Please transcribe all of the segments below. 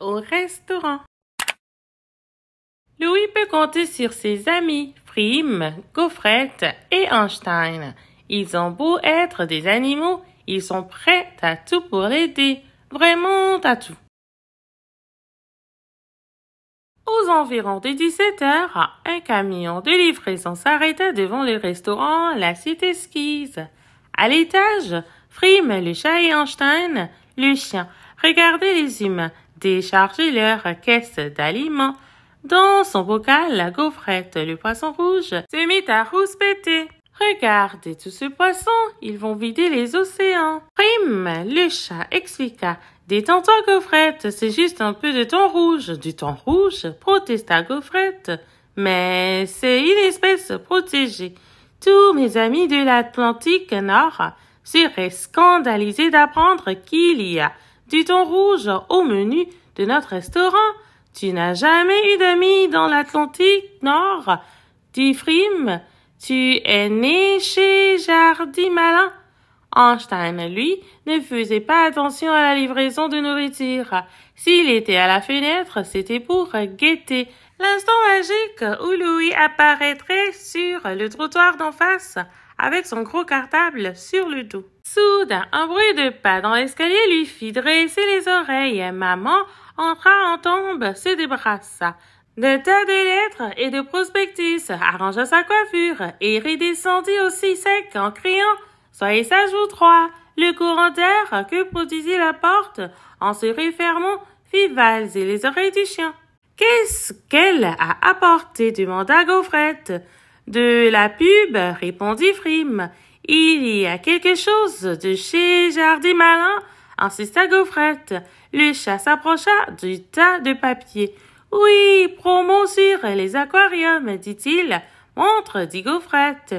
au restaurant. Louis peut compter sur ses amis, Frim, Gaufrette et Einstein. Ils ont beau être des animaux, ils sont prêts à tout pour l'aider, vraiment à tout. Aux environs des 17 heures, un camion de livraison s'arrêta devant le restaurant La Cité Esquise. À l'étage, Frim, le chat et Einstein, le chien, Regardez les humains décharger leur caisse d'aliments dans son bocal, la gaufrette, le poisson rouge, se mit à rouspéter. Regardez tous ces poissons, ils vont vider les océans. Prime, le chat, expliqua. Détends-toi, gaufrette, c'est juste un peu de thon rouge. Du thon rouge, protesta gaufrette. Mais c'est une espèce protégée. Tous mes amis de l'Atlantique Nord seraient scandalisés d'apprendre qu'il y a du rouge au menu de notre restaurant. Tu n'as jamais eu d'amis dans l'Atlantique Nord. Dit frimes, tu es né chez Jardim Malin. Einstein, lui, ne faisait pas attention à la livraison de nourriture. S'il était à la fenêtre, c'était pour guetter l'instant magique où Louis apparaîtrait sur le trottoir d'en face avec son gros cartable sur le dos. Soudain, un bruit de pas dans l'escalier lui fit dresser les oreilles. maman entra en tombe, se débrassa de tas de lettres et de prospectus, arrangea sa coiffure et redescendit aussi sec en criant Soyez sage ou trois. Le courant d'air que produisit la porte en se refermant fit valser les oreilles du chien. Qu'est-ce qu'elle a apporté demanda Gaufrette. De la pub, répondit Frime. Il y a quelque chose de chez Jardimalin, » Malin insista Gaufrette. Le chat s'approcha du tas de papier. Oui, promo sur les aquariums, dit-il. Montre, dit Gaufrette.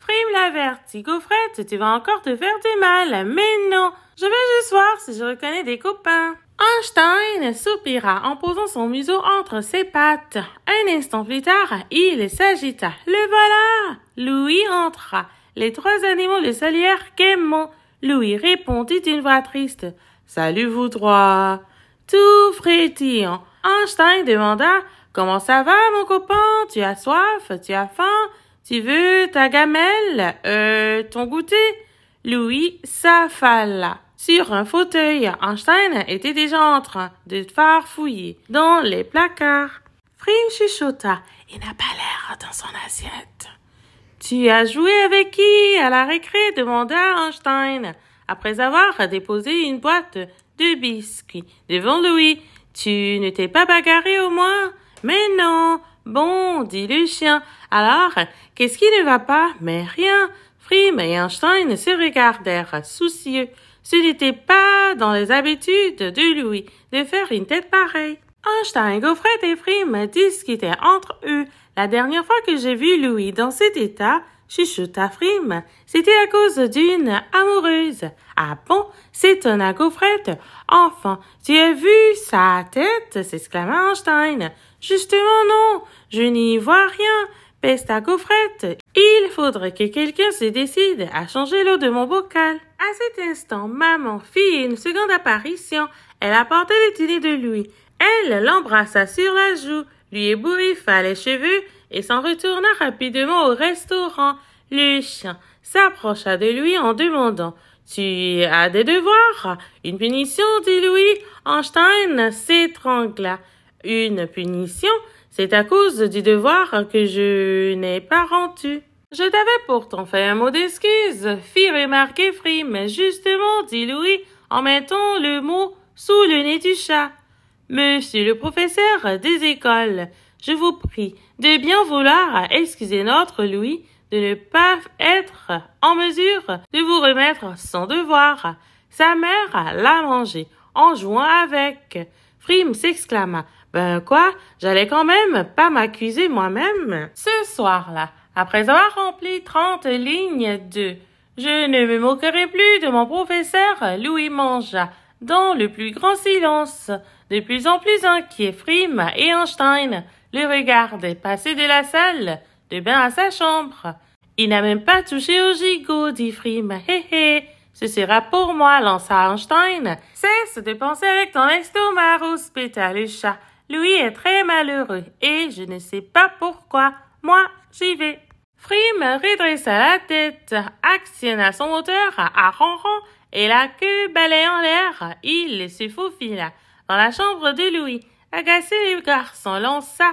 Prime la verte, dit Gaufrette, tu vas encore te faire du mal. Mais non, je vais juste voir si je reconnais des copains. Einstein soupira en posant son museau entre ses pattes. Un instant plus tard, il s'agita. Le voilà! Louis entra les trois animaux le salière qu'aimant. Louis répondit d'une voix triste. Salut vous trois. Tout frétillant. Einstein demanda Comment ça va, mon copain? Tu as soif? Tu as faim? Tu veux ta gamelle? Euh, ton goûter? Louis s'affala. Sur un fauteuil, Einstein était déjà en train de fouiller dans les placards. Frim chuchota et n'a pas l'air dans son assiette. Tu as joué avec qui à la récré demanda Einstein. Après avoir déposé une boîte de biscuits devant Louis, tu ne t'es pas bagarré au moins Mais non Bon, dit le chien. Alors, qu'est-ce qui ne va pas Mais rien. Frim et Einstein se regardèrent soucieux. Ce n'était pas dans les habitudes de Louis de faire une tête pareille. Einstein, Gaufrette et Frim discutaient entre eux la dernière fois que j'ai vu Louis dans cet état, chuchota Frime, c'était à cause d'une amoureuse. Ah bon? C'est un gaufrette. Enfant, tu as vu sa tête? s'exclama Einstein. Justement non, je n'y vois rien. Peste à gaufrette. Il faudrait que quelqu'un se décide à changer l'eau de mon bocal. À cet instant, maman fit une seconde apparition. Elle apportait le dîner de Louis. Elle l'embrassa sur la joue lui ébouriffa les cheveux et s'en retourna rapidement au restaurant. Le chien s'approcha de lui en demandant Tu as des devoirs Une punition, dit Louis. Einstein s'étrangla. Une punition C'est à cause du devoir que je n'ai pas rendu. Je t'avais pourtant fait un mot d'excuse, fit remarquer Free, mais justement, dit Louis, en mettant le mot sous le nez du chat. Monsieur le professeur des écoles, je vous prie de bien vouloir excuser notre Louis de ne pas être en mesure de vous remettre son devoir. Sa mère l'a mangé en jouant avec. Frim s'exclama. Ben quoi, j'allais quand même pas m'accuser moi-même. Ce soir-là, après avoir rempli trente lignes de « Je ne me moquerai plus de mon professeur Louis Mangea », dans le plus grand silence, de plus en plus inquiet Frim et Einstein le regardent passer de la salle de bain à sa chambre. Il n'a même pas touché au gigot, dit Frim. « Hé hé, ce sera pour moi, lança Einstein. Cesse de penser avec ton estomac, rouspéta le chat. Louis est très malheureux et je ne sais pas pourquoi. Moi, j'y vais. Frime redressa la tête, actionna son moteur à et la queue balayant en l'air, il se faufila dans la chambre de Louis. Agacé, le garçon lança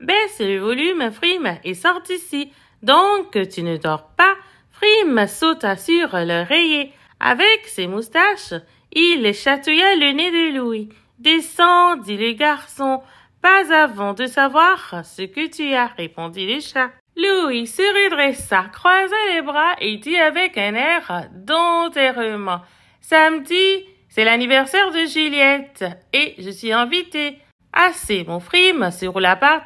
Baisse le volume, Frime, et sort d'ici. Donc, tu ne dors pas. Frime sauta sur l'oreiller. Avec ses moustaches, il chatouilla le nez de Louis. Descends, dit le garçon, pas avant de savoir ce que tu as, répondit le chat. Louis se redressa, croisa les bras et dit avec un air d'enterrement. Samedi, c'est l'anniversaire de Juliette et je suis invité. » Assez mon frime sur roula par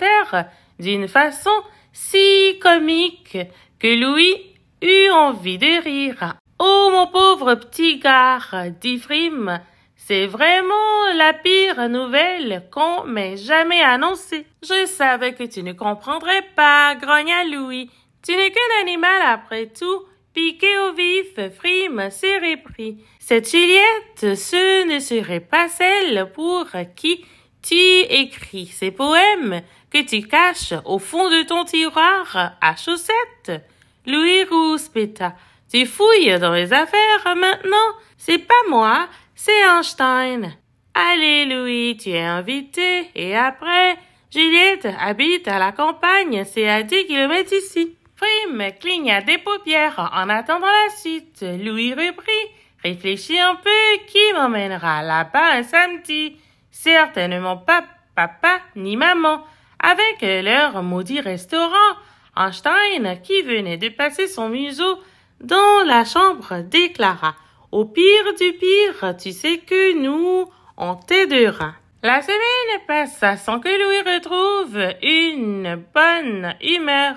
d'une façon si comique que Louis eut envie de rire. Oh mon pauvre petit gars, dit Frime, c'est vraiment la pire nouvelle qu'on m'ait jamais annoncée. Je savais que tu ne comprendrais pas, grogna Louis. Tu n'es qu'un animal après tout. Piqué au vif, Frime s'est repris. Cette Juliette, ce ne serait pas celle pour qui tu écris ces poèmes que tu caches au fond de ton tiroir à chaussettes. Louis Rouspeta, Tu fouilles dans les affaires maintenant. C'est pas moi, c'est Einstein. Allez Louis, tu es invité. Et après, Juliette habite à la campagne, c'est à 10 kilomètres ici. Prime cligna des paupières en attendant la suite. Louis reprit. Réfléchis un peu, qui m'emmènera là-bas un samedi Certainement pas papa ni maman, avec leur maudit restaurant. Einstein, qui venait de passer son museau dans la chambre, déclara au pire du pire, tu sais que nous, on t'aidera. La semaine passa sans que Louis retrouve une bonne humeur.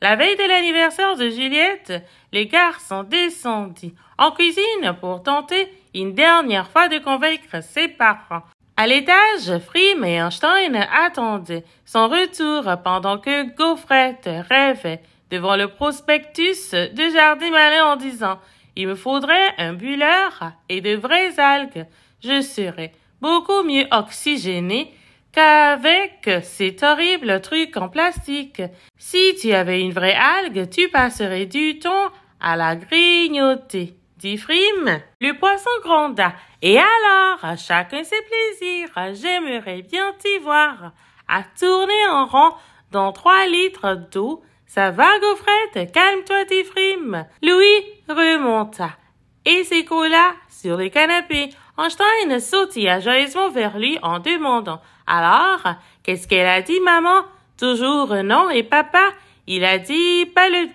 La veille de l'anniversaire de Juliette, les garçons descendit en cuisine pour tenter une dernière fois de convaincre ses parents. À l'étage, Frim et Einstein attendaient son retour pendant que Gaufrette rêvait devant le prospectus de Jardin Malin en disant il me faudrait un bulleur et de vraies algues. Je serais beaucoup mieux oxygéné qu'avec cet horrible truc en plastique. Si tu avais une vraie algue, tu passerais du temps à la grignoter. Dit Frime, le poisson gronda. Et alors, chacun ses plaisirs, j'aimerais bien t'y voir. À tourner en rond dans trois litres d'eau, ça va, gaufrette Calme-toi, tes frimes Louis remonta et s'écoula sur le canapé. Einstein sautilla joyeusement vers lui en demandant Alors, qu'est-ce qu'elle a dit, maman Toujours non et papa Il a dit pas le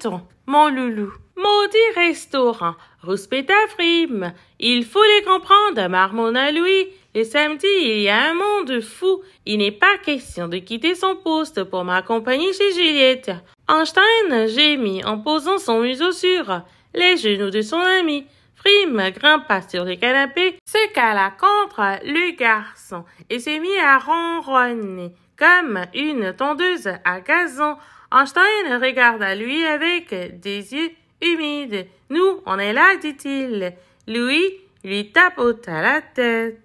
mon loulou. Maudit restaurant, ta frime. Il faut les comprendre, marmonna Louis. Le samedi, il y a un monde fou. Il n'est pas question de quitter son poste pour m'accompagner chez Juliette. Einstein gémit en posant son museau sur les genoux de son ami. grand grimpa sur le canapé, se cala contre le garçon et s'est mis à ronronner comme une tondeuse à gazon. Einstein regarda lui avec des yeux humides. Nous, on est là, dit-il. Lui lui tapota la tête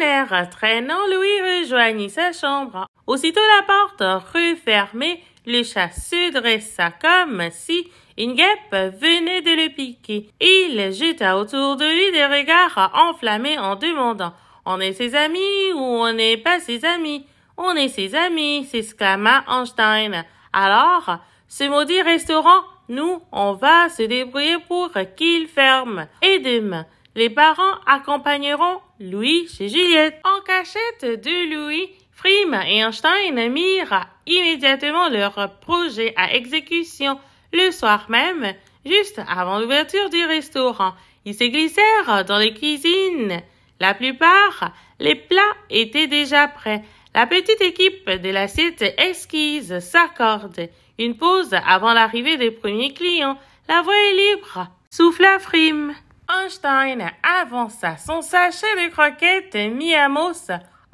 air traînant Louis rejoignit sa chambre. Aussitôt la porte rue fermée, le chat se dressa comme si une guêpe venait de le piquer. Il jeta autour de lui des regards enflammés en demandant On est ses amis ou on n'est pas ses amis On est ses amis, s'exclama Einstein. Alors, ce maudit restaurant, nous, on va se débrouiller pour qu'il ferme. Et demain, les parents accompagneront Louis chez Juliette. En cachette de Louis, Frim et Einstein mirent immédiatement leur projet à exécution. Le soir même, juste avant l'ouverture du restaurant, ils se glissèrent dans les cuisines. La plupart, les plats étaient déjà prêts. La petite équipe de l'assiette esquise s'accorde. Une pause avant l'arrivée des premiers clients. La voie est libre. Souffla Frim. Einstein avança son sachet de croquettes mis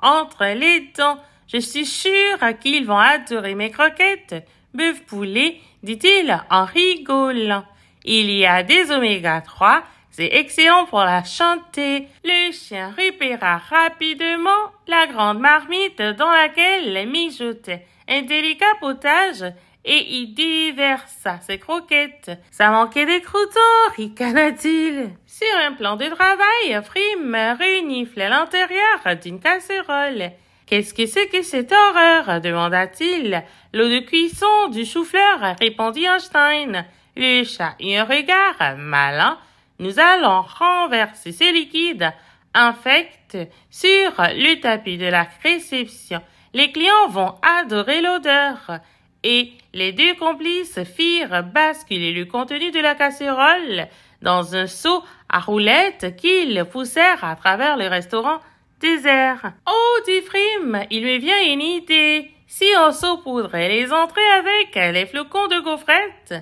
entre les dents. Je suis sûr qu'ils vont adorer mes croquettes, bœuf poulet, dit-il en rigolant. Il y a des oméga 3, c'est excellent pour la chanter. » Le chien repéra rapidement la grande marmite dans laquelle mijotait un délicat potage et il déversa ses croquettes. Ça manquait des croûtons ricana-t-il. Sur un plan de travail, Frim réuniflait l'intérieur d'une casserole. Qu'est-ce que c'est que cette horreur demanda-t-il. L'eau de cuisson du chou-fleur, répondit Einstein. Le chat eut un regard malin. Nous allons renverser ces liquides infects sur le tapis de la réception. Les clients vont adorer l'odeur et les deux complices firent basculer le contenu de la casserole dans un seau à roulettes qu'ils poussèrent à travers le restaurant désert. Oh, dit Frim, il me vient une idée. Si on saupoudrait les entrées avec les flocons de gaufrettes,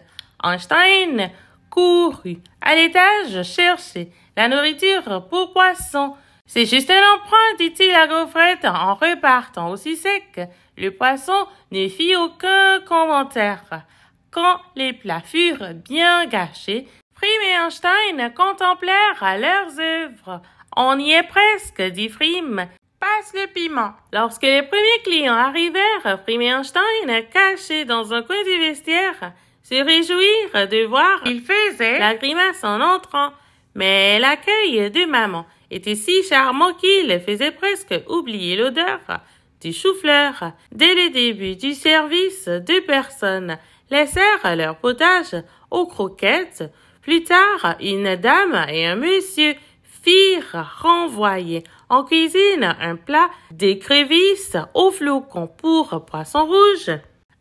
Einstein courut à l'étage chercher la nourriture pour poisson. C'est juste un emprunt, dit-il à Gaufrette en repartant aussi sec. Le poisson ne fit aucun commentaire. Quand les plats furent bien gâchés, Prime et Einstein contemplèrent leurs œuvres. On y est presque, dit Frim, Passe le piment. Lorsque les premiers clients arrivèrent, Prime et Einstein, cachés dans un coin du vestiaire, se réjouirent de voir qu'ils faisait la grimace en entrant. Mais l'accueil de maman était si charmant qu'il faisait presque oublier l'odeur du chou-fleur. Dès le début du service, deux personnes laissèrent leur potage aux croquettes. Plus tard, une dame et un monsieur firent renvoyer en cuisine un plat d'écrevisses au flocons pour poisson rouge.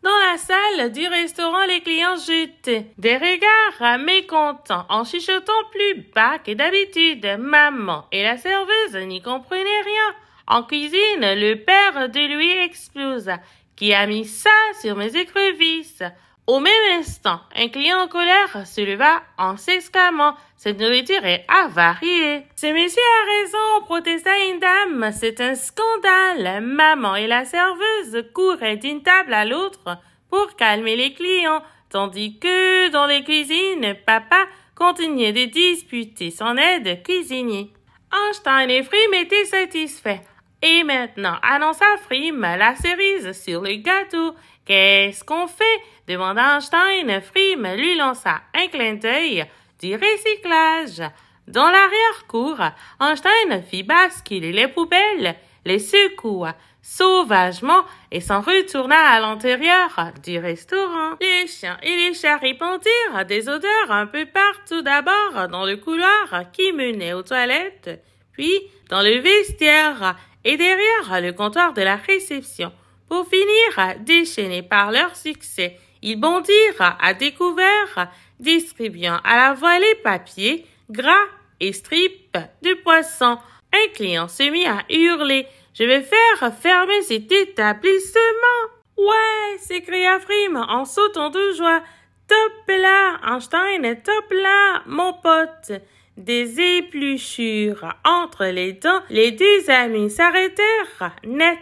Dans la salle du restaurant, les clients jetaient des regards à mécontents en chuchotant plus bas que d'habitude. Maman et la serveuse n'y comprenaient rien. En cuisine, le père de lui explose. Qui a mis ça sur mes écrevisses? Au même instant, un client en colère se leva en s'exclamant cette nourriture est avariée. Ce monsieur a raison, protesta une dame. C'est un scandale. Maman et la serveuse couraient d'une table à l'autre pour calmer les clients, tandis que dans les cuisines, papa continuait de disputer son aide cuisinier. Einstein et Frim étaient satisfaits. Et maintenant, annonça Frim. « la cerise sur le gâteau. Qu'est-ce qu'on fait demanda Einstein. Frim lui lança un clin d'œil du recyclage. Dans l'arrière-cour, Einstein fit basculer les poubelles, les secoua sauvagement et s'en retourna à l'intérieur du restaurant. Les chiens et les chats répandirent des odeurs un peu partout d'abord dans le couloir qui menait aux toilettes, puis dans le vestiaire et derrière le comptoir de la réception. Pour finir, déchaînés par leur succès, ils bondirent à découvert distribuant à la voile les papiers, gras et strips de poisson. Un client se mit à hurler. Je vais faire fermer cet établissement. Ouais, s'écria Frim en sautant de joie. Top là, Einstein, top là, mon pote. Des épluchures entre les dents, les deux amis s'arrêtèrent net.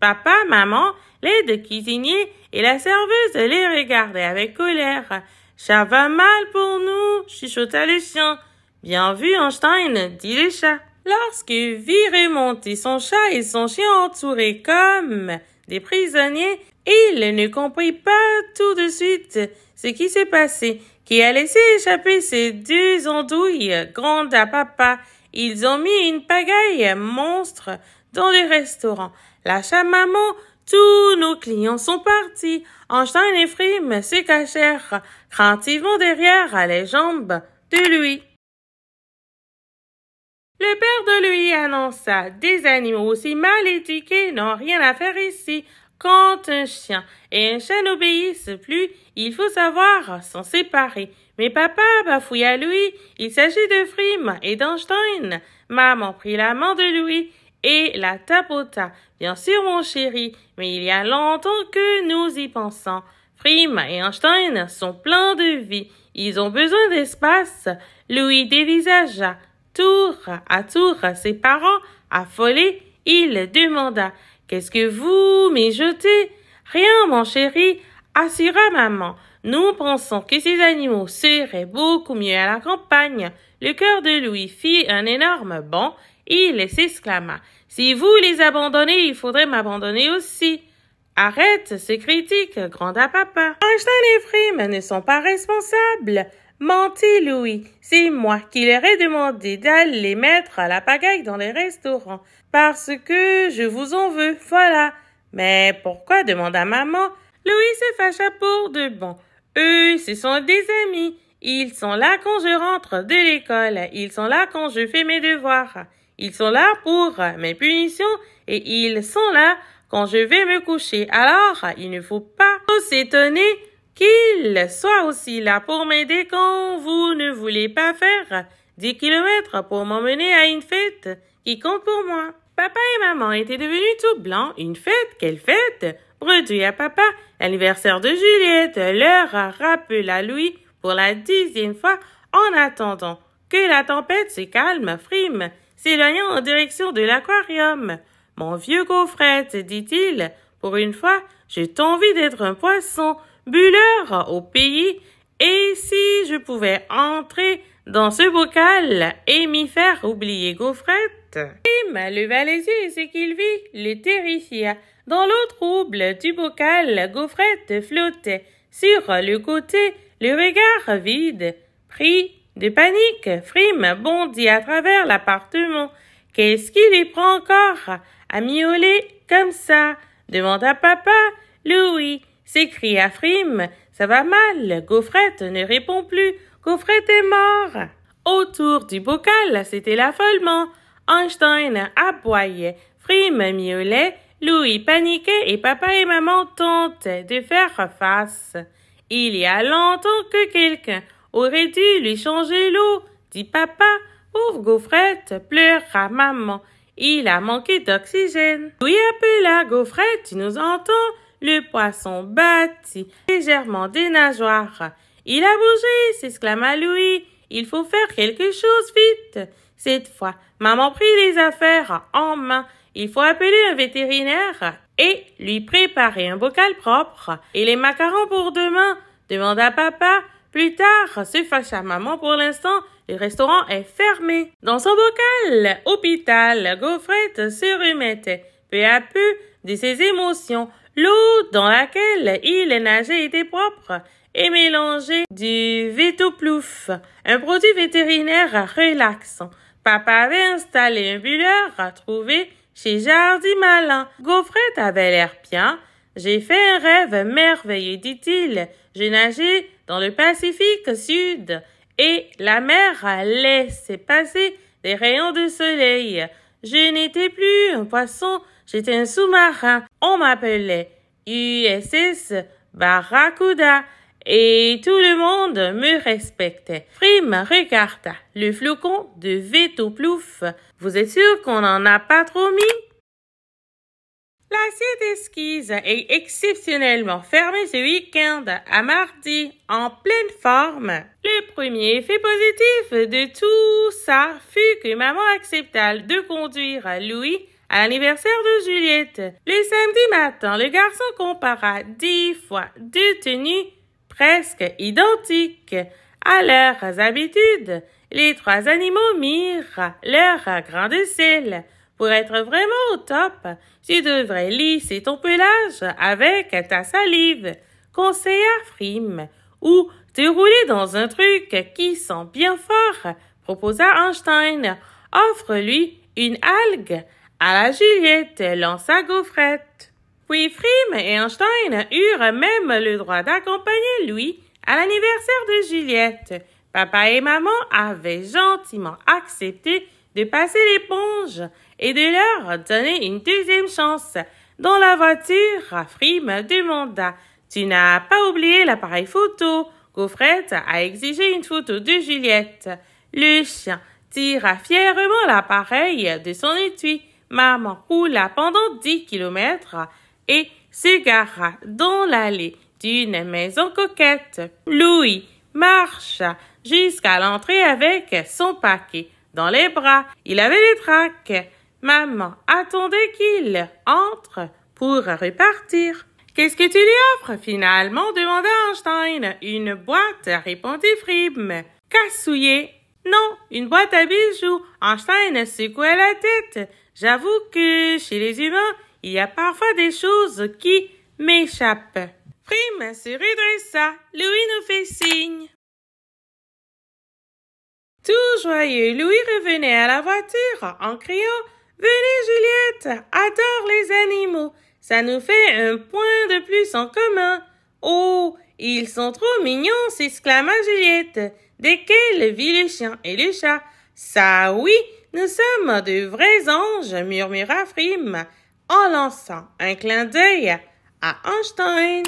Papa, maman, les deux cuisiniers et la serveuse les regardaient avec colère. Ça va mal pour nous, chuchota le chien. Bien vu, Einstein, dit le chat. Lorsque vit remonter son chat et son chien entourés comme des prisonniers, il ne comprit pas tout de suite ce qui s'est passé, qui a laissé échapper ces deux andouilles grandes à papa. Ils ont mis une pagaille monstre dans le restaurant. La chat-maman tous nos clients sont partis. Einstein et Frim se cachèrent, craintivement derrière les jambes de lui. Le père de lui annonça Des animaux aussi mal éduqués n'ont rien à faire ici. Quand un chien et un chien n'obéissent plus, il faut savoir s'en séparer. Mais papa à lui, il s'agit de Frim et d'Einstein. Maman prit la main de Louis et la tapota. Bien sûr, mon chéri, mais il y a longtemps que nous y pensons. Prima et Einstein sont pleins de vie. Ils ont besoin d'espace. Louis dévisagea tour à tour ses parents. affolés, il demanda Qu'est-ce que vous m'y Rien, mon chéri, assura maman. Nous pensons que ces animaux seraient beaucoup mieux à la campagne. Le cœur de Louis fit un énorme bond il s'exclama « Si vous les abandonnez, il faudrait m'abandonner aussi. Arrête ces critiques, grand papa. Einstein et mais ne sont pas responsables. Mentit Louis. C'est moi qui leur ai demandé d'aller mettre à la pagaille dans les restaurants. Parce que je vous en veux, voilà. Mais pourquoi demanda maman? Louis se fâcha pour de bon. Eux, ce sont des amis. Ils sont là quand je rentre de l'école. Ils sont là quand je fais mes devoirs. Ils sont là pour mes punitions et ils sont là quand je vais me coucher. Alors, il ne faut pas s'étonner qu'ils soient aussi là pour m'aider quand vous ne voulez pas faire 10 kilomètres pour m'emmener à une fête qui compte pour moi. Papa et maman étaient devenus tout blancs. Une fête, quelle fête Produit à papa, l'anniversaire de Juliette, leur rappelle à lui pour la dixième fois en attendant que la tempête se calme, frime S'éloignant en direction de l'aquarium. Mon vieux gaufrette, dit-il, pour une fois, j'ai envie d'être un poisson bulleur au pays, et si je pouvais entrer dans ce bocal et m'y faire oublier gaufrette. Et leva les yeux et qu'il vit le terrifia. Dans l'eau trouble du bocal, gaufrette flottait. Sur le côté, le regard vide pris. De panique, Frim bondit à travers l'appartement. Qu'est-ce qui lui prend encore à miauler comme ça demanda papa. Louis s'écria Frim. « Ça va mal, Gaufrette ne répond plus. Gaufrette est mort. Autour du bocal, c'était l'affolement. Einstein aboyait, Frim miaulait, Louis paniquait et papa et maman tentaient de faire face. Il y a longtemps que quelqu'un Aurais-tu lui changer l'eau dit papa. Pauvre gaufrette, pleura maman. Il a manqué d'oxygène. Oui, appela gaufrette, tu nous entends Le poisson battit légèrement des nageoires. Il a bougé, s'exclama Louis. Il faut faire quelque chose vite. Cette fois, maman prit les affaires en main. Il faut appeler un vétérinaire et lui préparer un bocal propre. Et les macarons pour demain demanda papa. Plus tard, se fâche à maman pour l'instant, le restaurant est fermé. Dans son bocal, hôpital, Gaufrette se remettait peu à peu de ses émotions. L'eau dans laquelle il nageait était propre et mélangée du vetoplouf, un produit vétérinaire relaxant. Papa avait installé un à trouver chez Jardimalin. Malin. Gaufrette avait l'air bien, j'ai fait un rêve merveilleux, dit-il. J'ai nagé dans le Pacifique Sud et la mer laissé passer des rayons de soleil. Je n'étais plus un poisson, j'étais un sous-marin. On m'appelait USS Barracuda et tout le monde me respectait. Frim, regarda le flocon de Veto Vous êtes sûr qu'on n'en a pas trop mis? L'assiette esquise est exceptionnellement fermée ce week-end à mardi en pleine forme. Le premier effet positif de tout ça fut que maman accepta de conduire Louis à l'anniversaire de Juliette. Le samedi matin, le garçon compara dix fois deux tenues presque identiques à leurs habitudes. Les trois animaux mirent leur grain de sel. Pour être vraiment au top, tu devrais lisser ton pelage avec ta salive, conseilla Frim. ou te rouler dans un truc qui sent bien fort, proposa Einstein. Offre-lui une algue à la Juliette, sa Gaufrette. Puis Frim et Einstein eurent même le droit d'accompagner lui à l'anniversaire de Juliette. Papa et maman avaient gentiment accepté de passer l'éponge et de leur donner une deuxième chance. Dans la voiture, Rafri me demanda Tu n'as pas oublié l'appareil photo Gaufrette a exigé une photo de Juliette. Le chien tira fièrement l'appareil de son étui. Maman roula pendant dix kilomètres et s'égara dans l'allée d'une maison coquette. Louis marcha jusqu'à l'entrée avec son paquet dans les bras. Il avait des traques. Maman, attendez qu'il entre pour repartir. Qu'est-ce que tu lui offres finalement demanda Einstein. Une boîte, répondit Qu'as-tu Cassouillé. Non, une boîte à bijoux. Einstein secoua la tête. J'avoue que chez les humains, il y a parfois des choses qui m'échappent. Frim se redressa. Louis nous fait signe. Tout joyeux, Louis revenait à la voiture en criant Venez, Juliette, adore les animaux. Ça nous fait un point de plus en commun. Oh, ils sont trop mignons, s'exclama Juliette. Desquels vit le chien et le chat. Ça oui, nous sommes de vrais anges, murmura Frim en lançant un clin d'œil à Einstein.